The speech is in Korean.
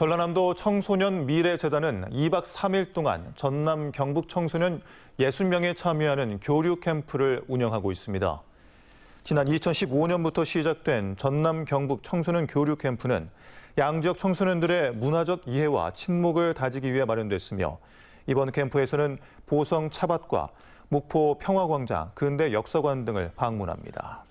전라남도 청소년 미래재단은 2박 3일 동안 전남 경북 청소년 60명에 참여하는 교류 캠프를 운영하고 있습니다. 지난 2015년부터 시작된 전남 경북 청소년 교류 캠프는 양지역 청소년들의 문화적 이해와 친목을 다지기 위해 마련됐으며 이번 캠프에서는 보성 차밭과 목포 평화광장, 근대 역사관 등을 방문합니다.